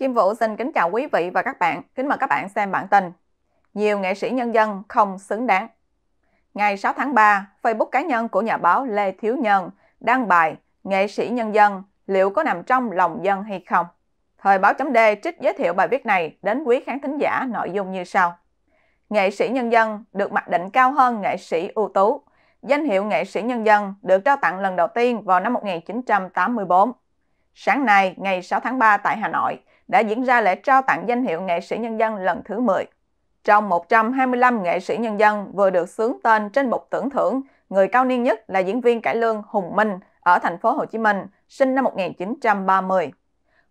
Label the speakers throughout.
Speaker 1: Kim Vũ xin kính chào quý vị và các bạn. Kính mời các bạn xem bản tin. Nhiều nghệ sĩ nhân dân không xứng đáng. Ngày 6 tháng 3, Facebook cá nhân của nhà báo Lê Thiếu Nhân đăng bài Nghệ sĩ nhân dân liệu có nằm trong lòng dân hay không? Thời báo chấm D trích giới thiệu bài viết này đến quý khán thính giả nội dung như sau. Nghệ sĩ nhân dân được mặc định cao hơn nghệ sĩ ưu tú. Danh hiệu nghệ sĩ nhân dân được trao tặng lần đầu tiên vào năm 1984. Sáng nay, ngày 6 tháng 3 tại Hà Nội, đã diễn ra lễ trao tặng danh hiệu nghệ sĩ nhân dân lần thứ 10. Trong 125 nghệ sĩ nhân dân vừa được xướng tên trên bục tưởng thưởng, người cao niên nhất là diễn viên cải lương Hùng Minh ở thành phố Hồ Chí Minh, sinh năm 1930.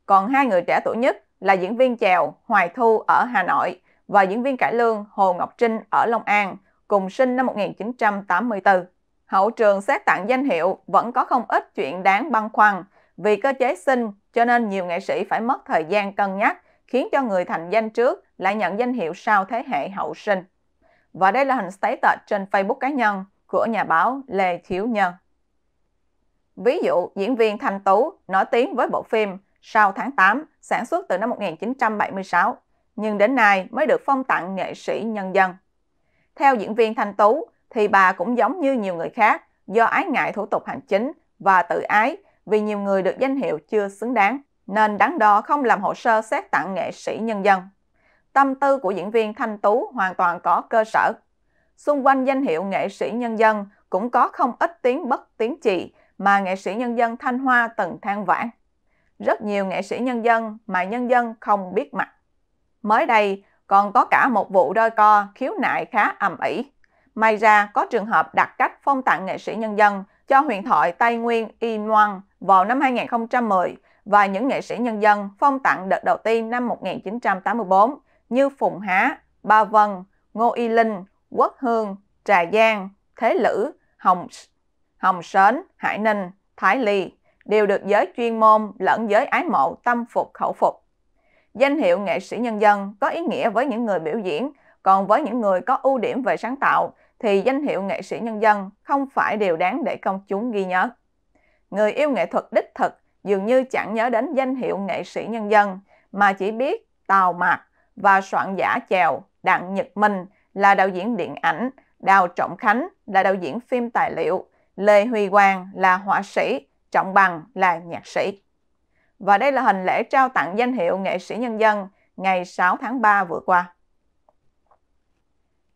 Speaker 1: Còn hai người trẻ tuổi nhất là diễn viên chèo Hoài Thu ở Hà Nội và diễn viên cải lương Hồ Ngọc Trinh ở Long An, cùng sinh năm 1984. Hậu trường xét tặng danh hiệu vẫn có không ít chuyện đáng băn khoăn vì cơ chế sinh cho nên nhiều nghệ sĩ phải mất thời gian cân nhắc, khiến cho người thành danh trước lại nhận danh hiệu sau thế hệ hậu sinh. Và đây là hình status trên Facebook cá nhân của nhà báo Lê Thiếu Nhân. Ví dụ, diễn viên Thanh Tú nổi tiếng với bộ phim Sau tháng 8, sản xuất từ năm 1976, nhưng đến nay mới được phong tặng nghệ sĩ nhân dân. Theo diễn viên Thanh Tú, thì bà cũng giống như nhiều người khác, do ái ngại thủ tục hành chính và tự ái vì nhiều người được danh hiệu chưa xứng đáng, nên đáng đo không làm hồ sơ xét tặng nghệ sĩ nhân dân. Tâm tư của diễn viên Thanh Tú hoàn toàn có cơ sở. Xung quanh danh hiệu nghệ sĩ nhân dân cũng có không ít tiếng bất tiếng trì mà nghệ sĩ nhân dân Thanh Hoa từng than vãn. Rất nhiều nghệ sĩ nhân dân mà nhân dân không biết mặt. Mới đây, còn có cả một vụ đôi co khiếu nại khá ầm ĩ. May ra có trường hợp đặt cách phong tặng nghệ sĩ nhân dân cho huyền thoại Tây Nguyên Y Ngoan vào năm 2010 và những nghệ sĩ nhân dân phong tặng đợt đầu tiên năm 1984 như Phùng Há, Ba Vân, Ngô Y Linh, Quốc Hương, Trà Giang, Thế Lữ, Hồng, Hồng Sến, Hải Ninh, Thái Ly đều được giới chuyên môn lẫn giới ái mộ tâm phục khẩu phục. Danh hiệu nghệ sĩ nhân dân có ý nghĩa với những người biểu diễn, còn với những người có ưu điểm về sáng tạo thì danh hiệu nghệ sĩ nhân dân không phải điều đáng để công chúng ghi nhớ người yêu nghệ thuật đích thực dường như chẳng nhớ đến danh hiệu nghệ sĩ nhân dân, mà chỉ biết Tào Mạc và soạn giả Chèo, Đặng Nhật Minh là đạo diễn điện ảnh, Đào Trọng Khánh là đạo diễn phim tài liệu, Lê Huy Quang là họa sĩ, Trọng Bằng là nhạc sĩ. Và đây là hình lễ trao tặng danh hiệu nghệ sĩ nhân dân ngày 6 tháng 3 vừa qua.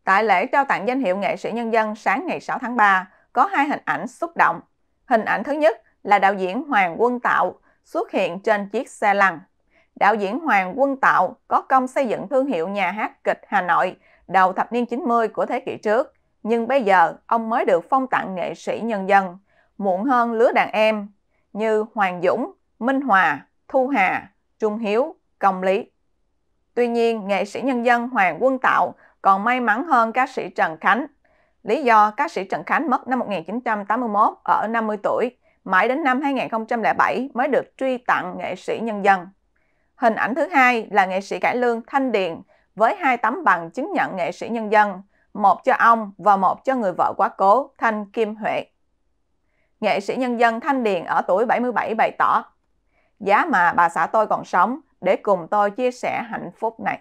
Speaker 1: Tại lễ trao tặng danh hiệu nghệ sĩ nhân dân sáng ngày 6 tháng 3, có hai hình ảnh xúc động. Hình ảnh thứ nhất là đạo diễn Hoàng Quân Tạo xuất hiện trên chiếc xe lăn. Đạo diễn Hoàng Quân Tạo có công xây dựng thương hiệu nhà hát kịch Hà Nội đầu thập niên 90 của thế kỷ trước, nhưng bây giờ ông mới được phong tặng nghệ sĩ nhân dân, muộn hơn lứa đàn em như Hoàng Dũng, Minh Hòa, Thu Hà, Trung Hiếu, Công Lý. Tuy nhiên, nghệ sĩ nhân dân Hoàng Quân Tạo còn may mắn hơn ca sĩ Trần Khánh. Lý do ca sĩ Trần Khánh mất năm 1981 ở 50 tuổi mãi đến năm 2007 mới được truy tặng nghệ sĩ nhân dân. Hình ảnh thứ hai là nghệ sĩ cải lương Thanh Điền với hai tấm bằng chứng nhận nghệ sĩ nhân dân, một cho ông và một cho người vợ quá cố Thanh Kim Huệ. Nghệ sĩ nhân dân Thanh Điền ở tuổi 77 bày tỏ, giá mà bà xã tôi còn sống để cùng tôi chia sẻ hạnh phúc này.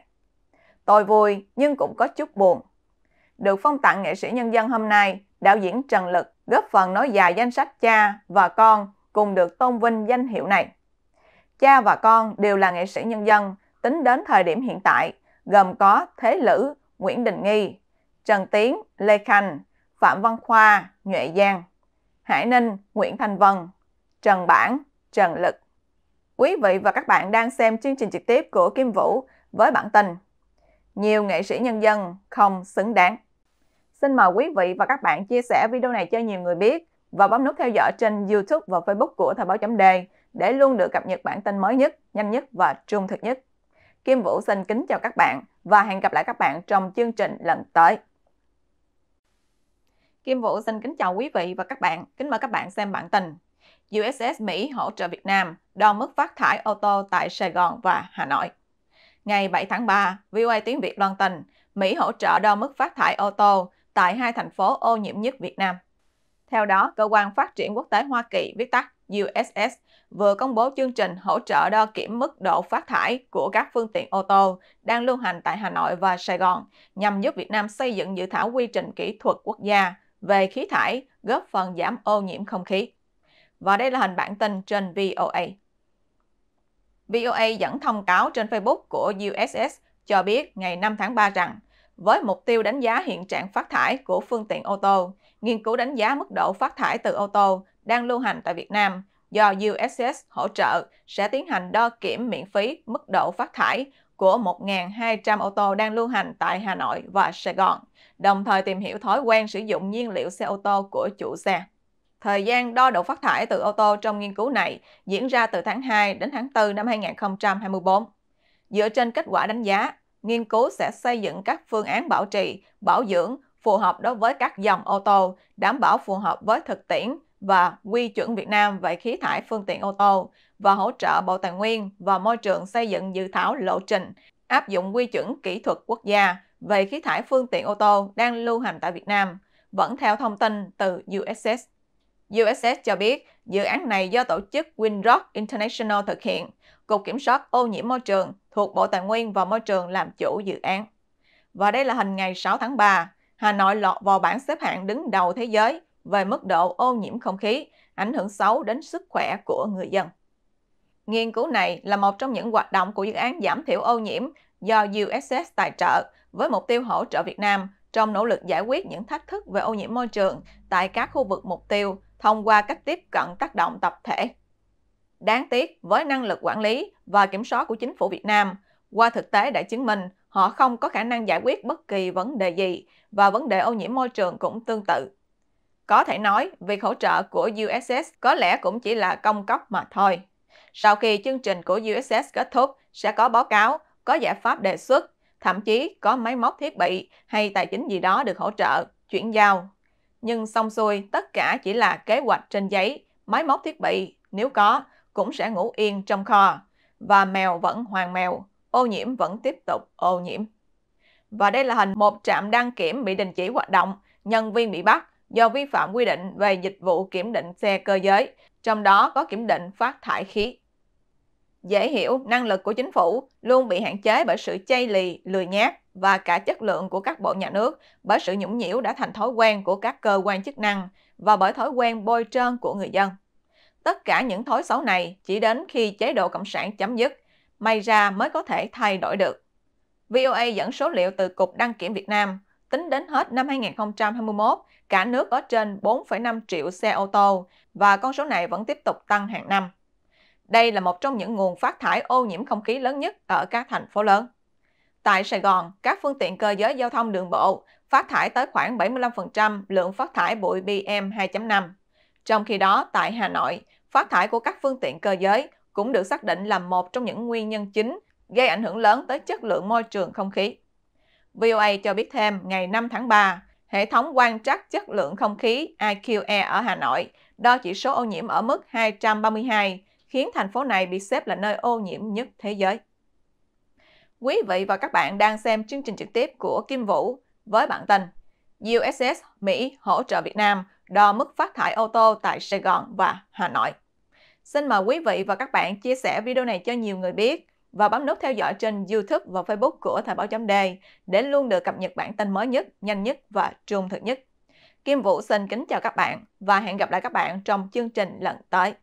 Speaker 1: Tôi vui nhưng cũng có chút buồn. Được phong tặng nghệ sĩ nhân dân hôm nay, đạo diễn Trần Lực góp phần nói dài danh sách cha và con cùng được tôn vinh danh hiệu này. Cha và con đều là nghệ sĩ nhân dân tính đến thời điểm hiện tại, gồm có Thế Lữ, Nguyễn Đình Nghi, Trần Tiến, Lê Khanh, Phạm Văn Khoa, Nhuệ Giang, Hải Ninh, Nguyễn Thanh Vân, Trần Bản, Trần Lực. Quý vị và các bạn đang xem chương trình trực tiếp của Kim Vũ với bản tin Nhiều nghệ sĩ nhân dân không xứng đáng. Xin mời quý vị và các bạn chia sẻ video này cho nhiều người biết và bấm nút theo dõi trên YouTube và Facebook của Thời báo chấm đề để luôn được cập nhật bản tin mới nhất, nhanh nhất và trung thực nhất. Kim Vũ xin kính chào các bạn và hẹn gặp lại các bạn trong chương trình lần tới. Kim Vũ xin kính chào quý vị và các bạn. Kính mời các bạn xem bản tin. USS Mỹ hỗ trợ Việt Nam đo mức phát thải ô tô tại Sài Gòn và Hà Nội. Ngày 7 tháng 3, VOA tiếng Việt loan tin Mỹ hỗ trợ đo mức phát thải ô tô tại hai thành phố ô nhiễm nhất Việt Nam. Theo đó, Cơ quan Phát triển Quốc tế Hoa Kỳ, viết tắt USS, vừa công bố chương trình hỗ trợ đo kiểm mức độ phát thải của các phương tiện ô tô đang lưu hành tại Hà Nội và Sài Gòn nhằm giúp Việt Nam xây dựng dự thảo quy trình kỹ thuật quốc gia về khí thải góp phần giảm ô nhiễm không khí. Và đây là hình bản tin trên VOA. VOA dẫn thông cáo trên Facebook của USS cho biết ngày 5 tháng 3 rằng với mục tiêu đánh giá hiện trạng phát thải của phương tiện ô tô, nghiên cứu đánh giá mức độ phát thải từ ô tô đang lưu hành tại Việt Nam do USS hỗ trợ sẽ tiến hành đo kiểm miễn phí mức độ phát thải của 1.200 ô tô đang lưu hành tại Hà Nội và Sài Gòn, đồng thời tìm hiểu thói quen sử dụng nhiên liệu xe ô tô của chủ xe. Thời gian đo độ phát thải từ ô tô trong nghiên cứu này diễn ra từ tháng 2 đến tháng 4 năm 2024. Dựa trên kết quả đánh giá, nghiên cứu sẽ xây dựng các phương án bảo trì, bảo dưỡng phù hợp đối với các dòng ô tô, đảm bảo phù hợp với thực tiễn và quy chuẩn Việt Nam về khí thải phương tiện ô tô và hỗ trợ Bộ Tài nguyên và Môi trường xây dựng dự thảo lộ trình áp dụng quy chuẩn kỹ thuật quốc gia về khí thải phương tiện ô tô đang lưu hành tại Việt Nam, vẫn theo thông tin từ USS USS cho biết dự án này do tổ chức Windrock International thực hiện, Cục Kiểm soát ô nhiễm môi trường thuộc Bộ Tài nguyên và Môi trường làm chủ dự án. Và đây là hình ngày 6 tháng 3, Hà Nội lọt vào bảng xếp hạng đứng đầu thế giới về mức độ ô nhiễm không khí, ảnh hưởng xấu đến sức khỏe của người dân. Nghiên cứu này là một trong những hoạt động của dự án giảm thiểu ô nhiễm do USS tài trợ với mục tiêu hỗ trợ Việt Nam trong nỗ lực giải quyết những thách thức về ô nhiễm môi trường tại các khu vực mục tiêu thông qua cách tiếp cận tác động tập thể. Đáng tiếc, với năng lực quản lý và kiểm soát của chính phủ Việt Nam, qua thực tế đã chứng minh họ không có khả năng giải quyết bất kỳ vấn đề gì và vấn đề ô nhiễm môi trường cũng tương tự. Có thể nói, việc hỗ trợ của USS có lẽ cũng chỉ là công cốc mà thôi. Sau khi chương trình của USS kết thúc, sẽ có báo cáo, có giải pháp đề xuất, thậm chí có máy móc thiết bị hay tài chính gì đó được hỗ trợ, chuyển giao nhưng xong xuôi tất cả chỉ là kế hoạch trên giấy, máy móc thiết bị, nếu có, cũng sẽ ngủ yên trong kho. Và mèo vẫn hoàng mèo, ô nhiễm vẫn tiếp tục ô nhiễm. Và đây là hình một trạm đăng kiểm bị đình chỉ hoạt động, nhân viên bị bắt do vi phạm quy định về dịch vụ kiểm định xe cơ giới, trong đó có kiểm định phát thải khí. Dễ hiểu, năng lực của chính phủ luôn bị hạn chế bởi sự chay lì, lười nhác và cả chất lượng của các bộ nhà nước bởi sự nhũng nhiễu đã thành thói quen của các cơ quan chức năng và bởi thói quen bôi trơn của người dân. Tất cả những thói xấu này chỉ đến khi chế độ Cộng sản chấm dứt, may ra mới có thể thay đổi được. VOA dẫn số liệu từ Cục Đăng kiểm Việt Nam, tính đến hết năm 2021, cả nước có trên 4,5 triệu xe ô tô và con số này vẫn tiếp tục tăng hàng năm. Đây là một trong những nguồn phát thải ô nhiễm không khí lớn nhất ở các thành phố lớn. Tại Sài Gòn, các phương tiện cơ giới giao thông đường bộ phát thải tới khoảng 75% lượng phát thải bụi PM2.5. Trong khi đó, tại Hà Nội, phát thải của các phương tiện cơ giới cũng được xác định là một trong những nguyên nhân chính gây ảnh hưởng lớn tới chất lượng môi trường không khí. VOA cho biết thêm, ngày 5 tháng 3, hệ thống quan trắc chất lượng không khí IQE ở Hà Nội đo chỉ số ô nhiễm ở mức 232 khiến thành phố này bị xếp là nơi ô nhiễm nhất thế giới. Quý vị và các bạn đang xem chương trình trực tiếp của Kim Vũ với bản tin USS Mỹ hỗ trợ Việt Nam đo mức phát thải ô tô tại Sài Gòn và Hà Nội. Xin mời quý vị và các bạn chia sẻ video này cho nhiều người biết và bấm nút theo dõi trên YouTube và Facebook của Thời báo chấm đề để luôn được cập nhật bản tin mới nhất, nhanh nhất và trung thực nhất. Kim Vũ xin kính chào các bạn và hẹn gặp lại các bạn trong chương trình lần tới.